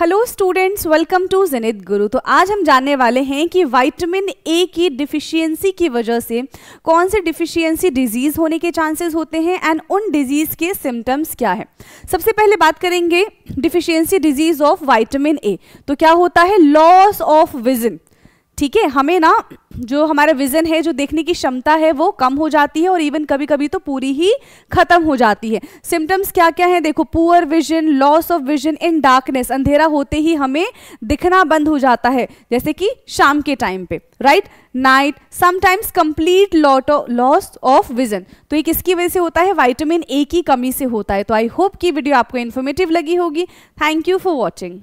hello students welcome to जनित गुरु तो आज हम जानने वाले हैं कि विटामिन ए की डिफिशियंसी की वजह से कौन से डिफिशियंसी डिजीज़ होने के चांसेस होते हैं एंड उन डिजीज़ के सिम्टम्स क्या है सबसे पहले बात करेंगे deficiency disease of vitamin A तो क्या होता है लॉस ऑफ विजन ठीक है हमें ना जो हमारा विज़न है जो देखने की क्षमता है वो कम हो जाती है और इवन कभी कभी तो पूरी ही ख़त्म हो जाती है सिम्टम्स क्या क्या हैं देखो poor vision loss of vision in darkness अंधेरा होते ही हमें दिखना बंद हो जाता है जैसे कि शाम के टाइम पे right night sometimes complete lot loss of vision तो ये किसकी वजह से होता है वाइटामिन ए की कमी से होता है तो आई होप की वीडियो आपको इन्फॉर्मेटिव लगी होगी थैंक यू फॉर वॉचिंग